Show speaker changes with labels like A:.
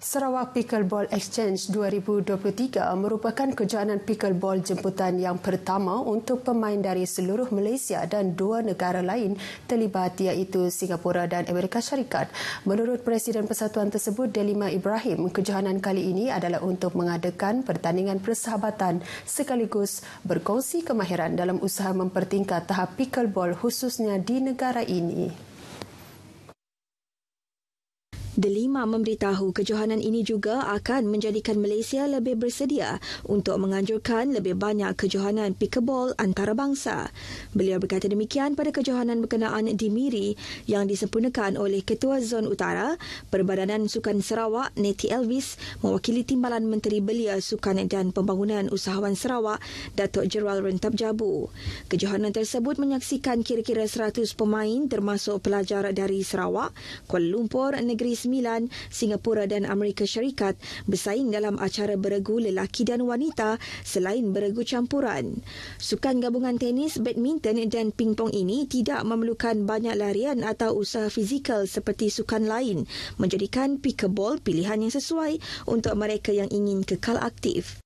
A: Sarawak Pickleball Exchange 2023 merupakan kejohanan pickleball jemputan yang pertama untuk pemain dari seluruh Malaysia dan dua negara lain terlibat iaitu Singapura dan Amerika Syarikat. Menurut Presiden Persatuan tersebut, Delima Ibrahim, kejohanan kali ini adalah untuk mengadakan pertandingan persahabatan sekaligus berkongsi kemahiran dalam usaha mempertingkat tahap pickleball khususnya di negara ini.
B: Delima memberitahu kejohanan ini juga akan menjadikan Malaysia lebih bersedia untuk menganjurkan lebih banyak kejohanan pickleball antarabangsa. Beliau berkata demikian pada kejohanan berkenaan di Miri yang disempurnakan oleh Ketua Zon Utara, Perbadanan Sukan Sarawak, Neti Elvis, mewakili Timbalan Menteri Belia Sukan dan Pembangunan Usahawan Sarawak, Datuk Jeral Rentap Jabu. Kejohanan tersebut menyaksikan kira-kira 100 pemain termasuk pelajar dari Sarawak, Kuala Lumpur, Negeri Sembilan Singapura dan Amerika Syarikat bersaing dalam acara beregu lelaki dan wanita selain beregu campuran. Sukan gabungan tenis, badminton dan pingpong ini tidak memerlukan banyak larian atau usaha fizikal seperti sukan lain, menjadikan pickleball pilihan yang sesuai untuk mereka yang ingin kekal aktif.